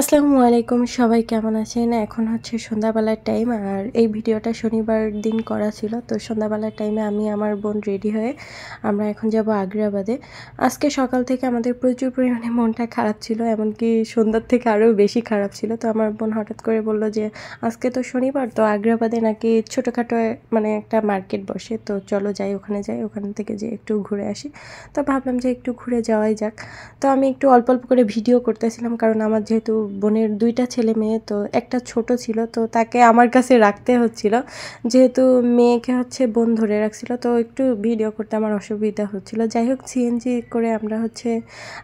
আসসালামু আলাইকুম সবাই কেমন আছেন এখন হচ্ছে সন্ধ্যাবেলার টাইম আর এই ভিডিওটা শনিবার দিন করা ছিল তো সন্ধ্যাবেলার টাইমে আমি আমার বোন রেডি হয়ে আমরা এখন যাব আগ্রাবাদে আজকে সকাল থেকে আমাদের প্রচুর পরিমাণে মনটা খারাপ ছিল এমনকি সন্ধ্যার থেকে আরও বেশি খারাপ ছিল তো আমার বোন হঠাৎ করে বলল যে আজকে তো শনিবার তো আগ্রাবাদে নাকি ছোটোখাটো মানে একটা মার্কেট বসে তো চলো যাই ওখানে যাই ওখান থেকে যে একটু ঘুরে আসি তো ভাবলাম যে একটু ঘুরে যাওয়াই যাক তো আমি একটু অল্প অল্প করে ভিডিও করতেছিলাম কারণ আমার যেহেতু বোনের দুইটা ছেলে মেয়ে তো একটা ছোট ছিল তো তাকে আমার কাছে রাখতে হচ্ছিল যেহেতু মেয়েকে হচ্ছে বোন ধরে রাখছিল তো একটু ভিডিও করতে আমার অসুবিধা হচ্ছিল যাই হোক সিএনজি করে আমরা হচ্ছে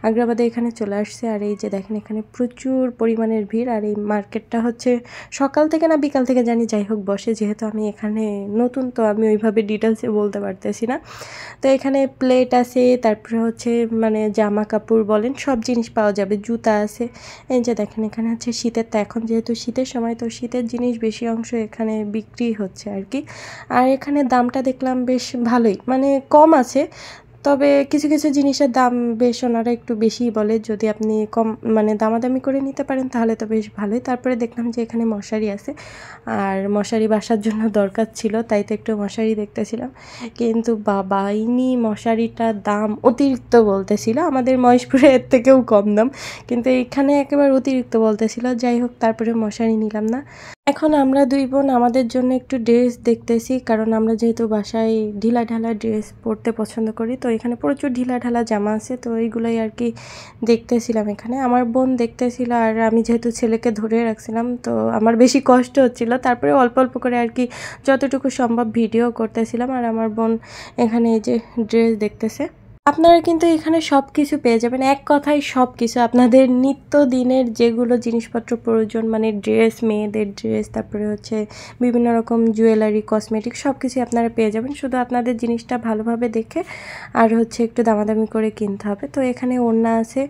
আগ্রাবাদে এখানে চলে আসছি আর এই যে দেখেন এখানে প্রচুর পরিমাণের ভিড় আর এই মার্কেটটা হচ্ছে সকাল থেকে না বিকাল থেকে জানি যাই হোক বসে যেহেতু আমি এখানে নতুন তো আমি ওইভাবে ডিটেলসে বলতে পারতেছি না তো এখানে প্লেট আছে তারপরে হচ্ছে মানে জামা কাপড় বলেন সব জিনিস পাওয়া যাবে জুতা আছে এই যে দেখেন দেখেন এখানে হচ্ছে শীতের তো এখন যেহেতু শীতের সময় তো শীতের জিনিস বেশি অংশ এখানে বিক্রি হচ্ছে আর কি আর এখানে দামটা দেখলাম বেশ ভালোই মানে কম আছে তবে কিছু কিছু জিনিসের দাম বেশ ওনারা একটু বেশিই বলে যদি আপনি কম মানে দামাদামি করে নিতে পারেন তাহলে তো বেশ ভালোই তারপরে দেখলাম যে এখানে মশারি আছে আর মশারি বাসার জন্য দরকার ছিল তাই তো একটু মশারি দেখতেছিলাম কিন্তু বাবা ইনি মশারিটার দাম অতিরিক্ত বলতেছিল আমাদের মহেশপুরে এর থেকেও কম দাম কিন্তু এখানে একেবারে অতিরিক্ত বলতেছিল যাই হোক তারপরে মশারি নিলাম না এখন আমরা দুই বোন আমাদের জন্য একটু ড্রেস দেখতেছি কারণ আমরা যেহেতু বাসায় ঢিলা ঢালা ড্রেস পরতে পছন্দ করি তো এখানে প্রচুর ঢিলা ঢালা জামা আছে তো এইগুলোই আর কি দেখতেছিলাম এখানে আমার বোন দেখতেছিল আর আমি যেহেতু ছেলেকে ধরে রাখছিলাম তো আমার বেশি কষ্ট হচ্ছিল তারপরে অল্প অল্প করে আর কি যতটুকু সম্ভব ভিডিও করতেছিলাম আর আমার বোন এখানে এই যে ড্রেস দেখতেছে আপনারা কিন্তু এখানে সব কিছু পেয়ে যাবেন এক কথায় সব কিছু আপনাদের নিত্য দিনের যেগুলো জিনিসপত্র প্রয়োজন মানে ড্রেস মেয়েদের ড্রেস তারপরে হচ্ছে বিভিন্ন রকম জুয়েলারি কসমেটিক সব কিছুই আপনারা পেয়ে যাবেন শুধু আপনাদের জিনিসটা ভালোভাবে দেখে আর হচ্ছে একটু দামাদামি করে কিনতে হবে তো এখানে ওড়না আছে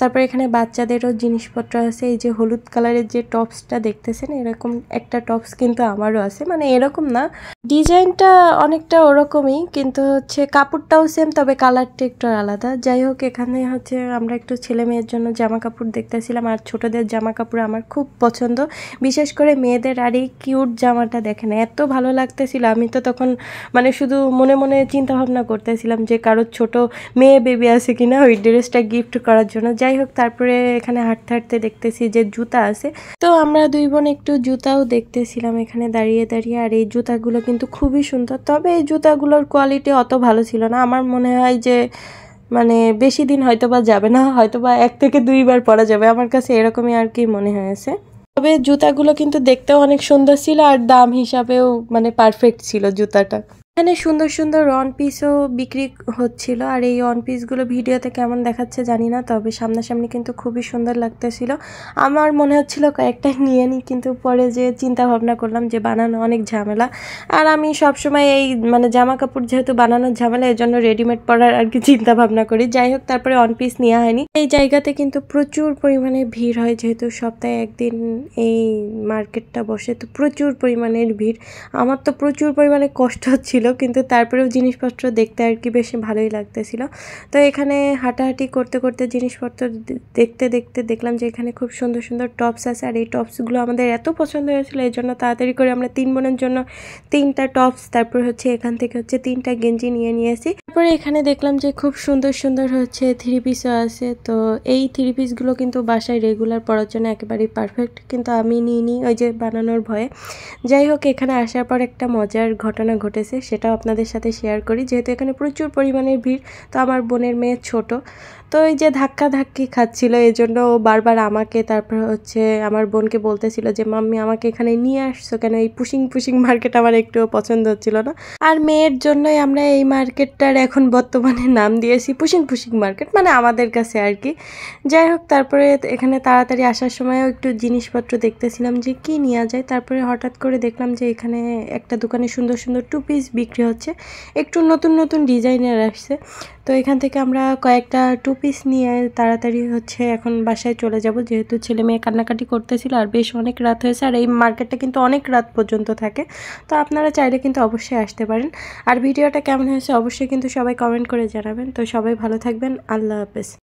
তারপরে এখানে বাচ্চাদেরও জিনিসপত্র আছে এই যে হলুদ কালারের যে টপসটা দেখতেছেন এরকম একটা টপস কিন্তু আমারও আছে মানে এরকম না ডিজাইনটা অনেকটা ওরকমই কিন্তু হচ্ছে কাপড়টাও সেম তবে কালারটা একটু আলাদা যাই হোক এখানে হচ্ছে আমরা একটু ছেলে মেয়ের জন্য জামা কাপড় দেখতেছিলাম আর ছোটদের জামা কাপড় আমার খুব পছন্দ বিশেষ করে মেয়েদের আর এই কিউট জামাটা দেখেন এত ভালো লাগতেছিল আমি তো তখন মানে শুধু মনে মনে চিন্তা ভাবনা করতেছিলাম যে কারোর ছোট মেয়ে বেবি আছে কিনা ওই ড্রেসটা গিফট করার জন্য যাই হোক তারপরে এখানে হাঁটতে হাঁটতে দেখতেছি যে জুতা আছে তো আমরা দুই বোন একটু জুতাও দেখতেছিলাম এখানে দাঁড়িয়ে দাঁড়িয়ে আর এই জুতাগুলো কিন্তু কিন্তু খুবই সুন্দর তবে এই জুতাগুলোর কোয়ালিটি অত ভালো ছিল না আমার মনে হয় যে মানে বেশি দিন হয়তো বা যাবে না হয়তো বা এক থেকে দুইবার পরা যাবে আমার কাছে এরকমই আর কি মনে হয়েছে তবে জুতাগুলো কিন্তু দেখতেও অনেক সুন্দর ছিল আর দাম হিসাবেও মানে পারফেক্ট ছিল জুতাটা এখানে সুন্দর সুন্দর ওয়ান পিসও বিক্রি হচ্ছিল আর এই ওয়ান পিসগুলো ভিডিওতে কেমন দেখাচ্ছে জানি না তবে সামনাসামনি কিন্তু খুবই সুন্দর লাগতেছিল আমার মনে হচ্ছিল কয়েকটা নিয়ে নিই কিন্তু পরে যে চিন্তা ভাবনা করলাম যে বানানো অনেক ঝামেলা আর আমি সবসময় এই মানে জামা কাপড় যেহেতু বানানোর ঝামেলা এর জন্য রেডিমেড পরার আর কি চিন্তা ভাবনা করি যাই হোক তারপরে ওয়ান পিস নেওয়া হয়নি এই জায়গাতে কিন্তু প্রচুর পরিমাণে ভিড় হয় যেহেতু সপ্তাহে একদিন এই মার্কেটটা বসে তো প্রচুর পরিমাণের ভিড় আমার তো প্রচুর পরিমাণে কষ্ট হচ্ছিল ছিল কিন্তু তারপরেও জিনিসপত্র দেখতে আর কি বেশ ভালোই লাগতেছিল তো এখানে হাঁটাহাঁটি করতে করতে জিনিসপত্র দেখতে দেখতে দেখলাম যে এখানে খুব সুন্দর সুন্দর টপস আছে আর এই টপসগুলো আমাদের এত পছন্দ হয়েছিল এই জন্য তাড়াতাড়ি করে আমরা তিন বোনের জন্য তিনটা টপস তারপর হচ্ছে এখান থেকে হচ্ছে তিনটা গেঞ্জি নিয়ে নিয়েছি তারপরে এখানে দেখলাম যে খুব সুন্দর সুন্দর হচ্ছে থ্রি পিসও আছে তো এই থ্রি পিসগুলো কিন্তু বাসায় রেগুলার পড়ার জন্য একেবারেই পারফেক্ট কিন্তু আমি নিই নি ওই যে বানানোর ভয়ে যাই হোক এখানে আসার পর একটা মজার ঘটনা ঘটেছে সেটাও আপনাদের সাথে শেয়ার করি যেহেতু এখানে প্রচুর পরিমাণে ভিড় তো আমার বোনের মেয়ে ছোট তো এই যে ধাক্কা ধাক্কি খাচ্ছিল এই জন্য ও বারবার আমাকে তারপর হচ্ছে আমার বোনকে বলতেছিল যে মাম্মি আমাকে এখানে নিয়ে আসছো কেন এই পুশিং পুশিং মার্কেট আমার একটু পছন্দ হচ্ছিল না আর মেয়ের জন্যই আমরা এই মার্কেটটার এখন বর্তমানে নাম দিয়েছি পুশিং পুশিং মার্কেট মানে আমাদের কাছে আর কি যাই হোক তারপরে এখানে তাড়াতাড়ি আসার সময়ও একটু জিনিসপত্র দেখতেছিলাম যে কি নেওয়া যায় তারপরে হঠাৎ করে দেখলাম যে এখানে একটা দোকানে সুন্দর সুন্দর টু পিস বিক্রি হচ্ছে একটু নতুন নতুন ডিজাইনের আসছে তো এখান থেকে আমরা কয়েকটা টু পিস নিয়ে তাড়াতাড়ি হচ্ছে এখন বাসায় চলে যাব যেহেতু ছেলে মেয়ে কান্নাকাটি করতেছিল আর বেশ অনেক রাত হয়েছে আর এই মার্কেটটা কিন্তু অনেক রাত পর্যন্ত থাকে তো আপনারা চাইলে কিন্তু অবশ্যই আসতে পারেন আর ভিডিওটা কেমন হয়েছে অবশ্যই কিন্তু সবাই কমেন্ট করে জানাবেন তো সবাই ভালো থাকবেন আল্লাহ হাফেজ